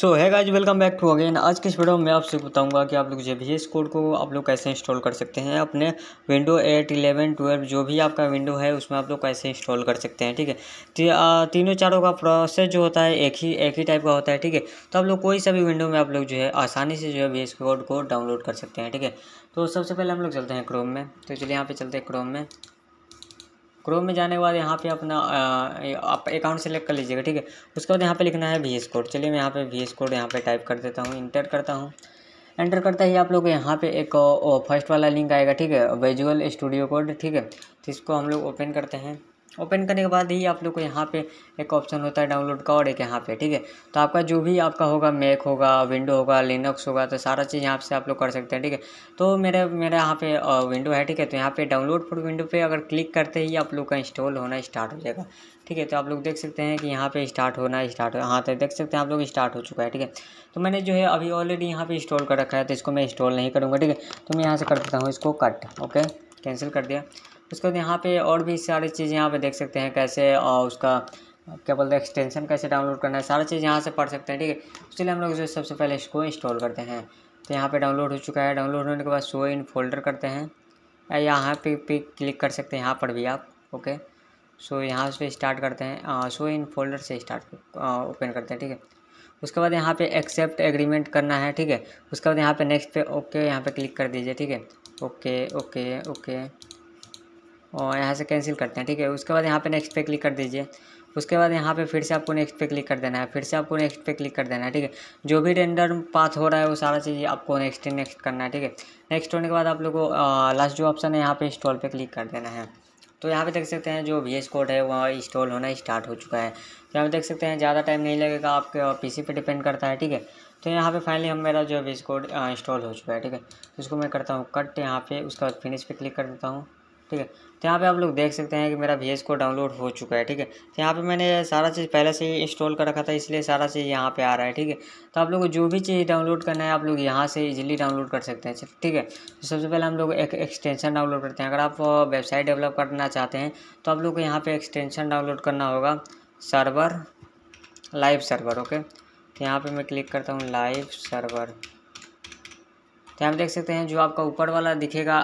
so hi guys welcome back to again आज के इस वीडियो में आपसे बताऊंगा कि आप लोग जे एस कोड को आप लोग कैसे इंस्टॉल कर सकते हैं अपने विंडो एट इलेवन ट्वेल्व जो भी आपका विंडो है उसमें आप लोग कैसे इंस्टॉल कर सकते हैं ठीक है ती, तो, तीनों चारों का प्रोसेस जो होता है एक ही एक ही टाइप का होता है ठीक है तो आप लोग कोई सा भी विंडो में आप लोग जो है आसानी से जो है वी कोड को डाउनलोड कर सकते हैं ठीक है तो सबसे पहले हम लोग चलते हैं क्रोम में तो चलिए यहाँ पर चलते हैं क्रोम में क्रोम में जाने के बाद यहाँ पे अपना आप अकाउंट सेलेक्ट कर लीजिएगा ठीक है उसके बाद यहाँ पे लिखना है वी एस कोड चलिए मैं यहाँ पे वी एस कोड यहाँ पे टाइप कर देता हूँ इंटर करता हूँ एंटर करता ही आप लोग यहाँ पे एक फर्स्ट वाला लिंक आएगा ठीक है विजुअल स्टूडियो कोड ठीक है तो इसको हम लोग ओपन करते हैं ओपन करने के बाद ही आप लोग को यहाँ पे एक ऑप्शन होता है डाउनलोड का और एक यहाँ पे ठीक है तो आपका जो भी आपका होगा मैक होगा विंडो होगा लिनक्स होगा तो सारा चीज़ यहाँ से आप लोग कर सकते हैं ठीक है तो मेरे मेरा यहाँ पे विंडो है ठीक है तो यहाँ पे डाउनलोड फॉर विंडो पे अगर क्लिक करते ही आप लोग का इंस्टॉल होना स्टार्ट हो जाएगा ठीक है तो आप लोग देख सकते हैं कि यहाँ पे स्टार्ट होना स्टार्ट हो हाँ तो देख सकते हैं आप लोग स्टार्ट हो चुका है ठीक है तो मैंने जो है अभी ऑलरेडी यहाँ पे इंस्टॉल कर रखा है तो इसको मैं इंस्टॉल नहीं करूँगा ठीक है तो मैं यहाँ से कर देता हूँ इसको कट ओके कैंसिल कर दिया उसके बाद यहाँ पे और भी सारी चीज़ यहाँ पे देख सकते हैं कैसे और उसका क्या बोलते हैं एक्सटेंशन कैसे डाउनलोड करना है सारा चीज़ यहाँ से पढ़ सकते हैं ठीक है उसके लिए हम लोग जो सबसे पहले इसको इंस्टॉल करते हैं तो यहाँ पे डाउनलोड हो चुका है डाउनलोड होने के बाद शो इन फोल्डर करते हैं यहाँ पे भी क्लिक कर सकते हैं यहाँ पर भी आप ओके सो यहाँ से स्टार्ट करते हैं सो इन फोल्डर से स्टार्ट ओपन करते हैं ठीक है उसके बाद यहाँ पे एक्सेप्ट एग्रीमेंट करना है ठीक है उसके बाद यहाँ पे नेक्स्ट पे ओके यहाँ पे क्लिक कर दीजिए ठीक है ओके ओके ओके और यहाँ से कैंसिल करते हैं ठीक है उसके बाद यहाँ पे नेक्स्ट पे क्लिक कर दीजिए उसके बाद यहाँ पे फिर से आपको नेक्स्ट पे क्लिक कर देना है फिर से आपको नेक्स्ट पे क्लिक कर देना है ठीक है जो भी रेंडर पाथ हो रहा है वो सारा चीज़ आपको नेक्स्ट नेक्स्ट करना है ठीक है नेक्स्ट होने के बाद आप लोग को लास्ट जो ऑप्शन है यहाँ पर इंस्टॉल पर क्लिक कर देना है तो यहाँ पे देख सकते हैं जो वी एस कोड है वहाँ इंस्टॉल होना स्टार्ट हो चुका है तो यहाँ पे देख सकते हैं ज़्यादा टाइम नहीं लगेगा आपके पीसी पे डिपेंड करता है ठीक है तो यहाँ पे फाइनली हम मेरा जो वी एस कोड इंस्टॉल हो चुका है ठीक है तो इसको मैं करता हूँ कट यहाँ पे उसके बाद फिनिश पे क्लिक कर देता हूँ ठीक है तो यहाँ पे आप लोग देख सकते हैं कि मेरा वी को डाउनलोड हो चुका है ठीक है तो यहाँ पे मैंने सारा चीज़ पहले से ही इंस्टॉल कर रखा था इसलिए सारा चीज़ यहाँ पे आ रहा है ठीक है तो आप लोग को जो भी चीज़ डाउनलोड करना है आप लोग यहाँ से इजीली डाउनलोड कर सकते हैं ठीक है तो सबसे पहले हम लोग एक एक्सटेंशन डाउनलोड करते हैं अगर आप वेबसाइट डेवलप करना चाहते हैं तो आप लोग को यहाँ पर एक्सटेंशन डाउनलोड करना होगा सर्वर लाइव सर्वर ओके तो यहाँ पर मैं क्लिक करता हूँ लाइव सर्वर तो यहाँ देख सकते हैं जो आपका ऊपर वाला दिखेगा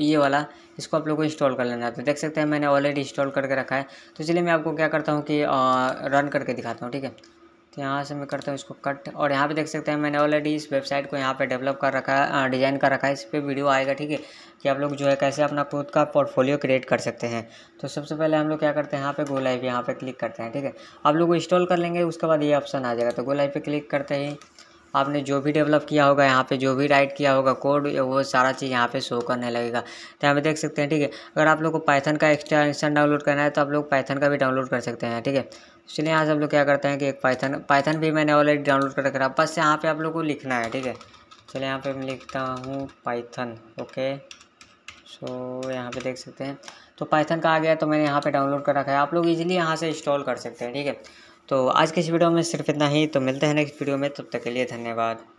ये वाला इसको आप लोग को इंस्टॉल कर लेना है तो देख सकते हैं मैंने ऑलरेडी इंस्टॉल करके रखा है तो इसलिए मैं आपको क्या करता हूँ कि रन करके दिखाता हूँ ठीक है तो यहाँ से मैं करता हूँ इसको कट और यहाँ पे देख सकते हैं मैंने ऑलरेडी इस वेबसाइट को यहाँ पे डेवलप कर रखा है डिज़ाइन कर रखा है इस पर वीडियो आएगा ठीक है कि आप लोग जो है कैसे अपना खुद का पोर्टफोलियो क्रिएट कर सकते हैं तो सबसे पहले हम लोग क्या करते हैं यहाँ पे गो लाइव यहाँ पे क्लिक करते हैं ठीक है आप लोग को इंस्टॉल कर लेंगे उसके बाद ये ऑप्शन आ जाएगा तो गो लाइव पर क्लिक करते ही आपने जो भी डेवलप किया होगा यहाँ पे जो भी राइट किया होगा कोड वो सारा चीज़ यहाँ पे शो करने लगेगा तो यहाँ पे देख सकते हैं ठीक है अगर आप लोग को पाइथन का एक्सटेंशन डाउनलोड करना है तो आप लोग पाइथन का भी डाउनलोड कर सकते हैं ठीक है इसलिए यहाँ से हम लोग क्या करते हैं कि एक पाइथन पाइथन भी मैंने ऑलरेडी डाउनलोड कर रखा है बस यहाँ पर आप लोग को लिखना है ठीक है चलिए यहाँ पर मैं लिखता हूँ पाइथन ओके सो यहाँ पर देख सकते हैं तो पाइथन का आ गया तो मैंने यहाँ पे डाउनलोड कर रखा है आप लोग इजीली यहाँ से इंस्टॉल कर सकते हैं ठीक है तो आज के इस वीडियो में सिर्फ इतना ही तो मिलते हैं नेक्स्ट वीडियो में तब तक के लिए धन्यवाद